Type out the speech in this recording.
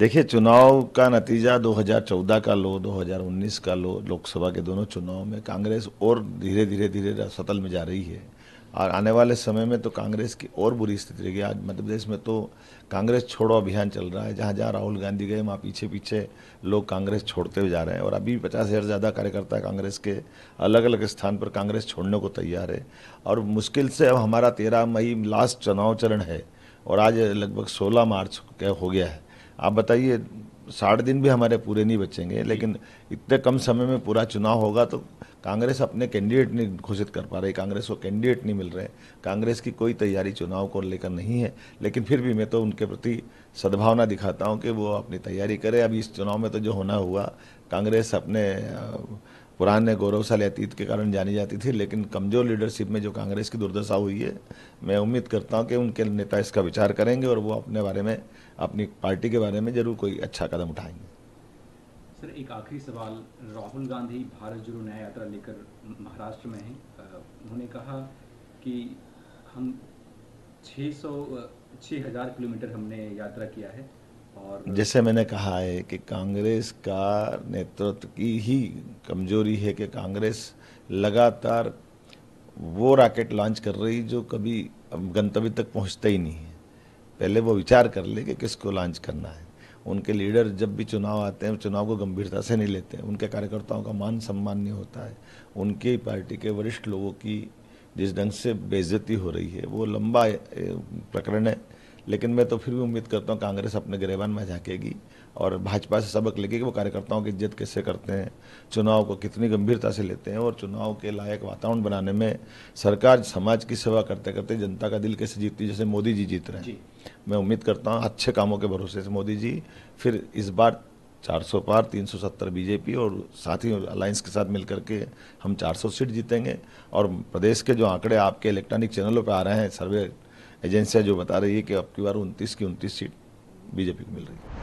देखिए चुनाव का नतीजा 2014 का लो 2019 का लो लोकसभा के दोनों चुनाव में कांग्रेस और धीरे धीरे धीरे सतल में जा रही है और आने वाले समय में तो कांग्रेस की और बुरी स्थिति रहेगी आज मध्य प्रदेश में तो कांग्रेस छोड़ो अभियान चल रहा है जहाँ जहाँ राहुल गांधी गए वहाँ पीछे पीछे लोग कांग्रेस छोड़ते हुए जा रहे हैं और अभी पचास हज़ार ज़्यादा कार्यकर्ता कांग्रेस के अलग अलग स्थान पर कांग्रेस छोड़ने को तैयार है और मुश्किल से अब हमारा तेरह मई लास्ट चुनाव चरण है और आज लगभग सोलह मार्च हो गया है आप बताइए साठ दिन भी हमारे पूरे नहीं बचेंगे लेकिन इतने कम समय में पूरा चुनाव होगा तो कांग्रेस अपने कैंडिडेट नहीं घोषित कर पा रही कांग्रेस को कैंडिडेट नहीं मिल रहे कांग्रेस की कोई तैयारी चुनाव को लेकर नहीं है लेकिन फिर भी मैं तो उनके प्रति सद्भावना दिखाता हूँ कि वो अपनी तैयारी करे अभी इस चुनाव में तो जो होना हुआ कांग्रेस अपने पुराने गौरवशाली अतीत के कारण जानी जाती थी लेकिन कमज़ोर लीडरशिप में जो कांग्रेस की दुर्दशा हुई है मैं उम्मीद करता हूँ कि उनके नेता इसका विचार करेंगे और वो अपने बारे में अपनी पार्टी के बारे में जरूर कोई अच्छा कदम उठाएंगे सर एक आखिरी सवाल राहुल गांधी भारत जोड़ो न्याय यात्रा लेकर महाराष्ट्र में हैं उन्होंने कहा कि हम छः सौ किलोमीटर हमने यात्रा किया है जैसे मैंने कहा है कि कांग्रेस का नेतृत्व की ही कमजोरी है कि कांग्रेस लगातार वो रॉकेट लॉन्च कर रही जो कभी गंतव्य तक पहुंचता ही नहीं है पहले वो विचार कर ले कि किसको लॉन्च करना है उनके लीडर जब भी चुनाव आते हैं चुनाव को गंभीरता से नहीं लेते उनके कार्यकर्ताओं का मान सम्मान नहीं होता है उनके पार्टी के वरिष्ठ लोगों की जिस ढंग से बेइज्जती हो रही है वो लंबा प्रकरण है लेकिन मैं तो फिर भी उम्मीद करता हूँ कांग्रेस अपने गिरेबान में झाँकेगी और भाजपा से सबक लेगी कि वो कार्यकर्ताओं की इज्जत कैसे करते हैं चुनाव को कितनी गंभीरता से लेते हैं और चुनाव के लायक वातावरण बनाने में सरकार समाज की सेवा करते करते जनता का दिल कैसे जीतती जैसे मोदी जी जीत रहे हैं मैं उम्मीद करता हूँ अच्छे कामों के भरोसे से मोदी जी फिर इस बार 400 पार 370 बीजेपी और साथ ही अलायंस के साथ मिलकर के हम 400 सीट जीतेंगे और प्रदेश के जो आंकड़े आपके इलेक्ट्रॉनिक चैनलों पर आ रहे हैं सर्वे एजेंसियां जो बता रही है कि अब की बार उनतीस की उनतीस सीट बीजेपी को मिल रही है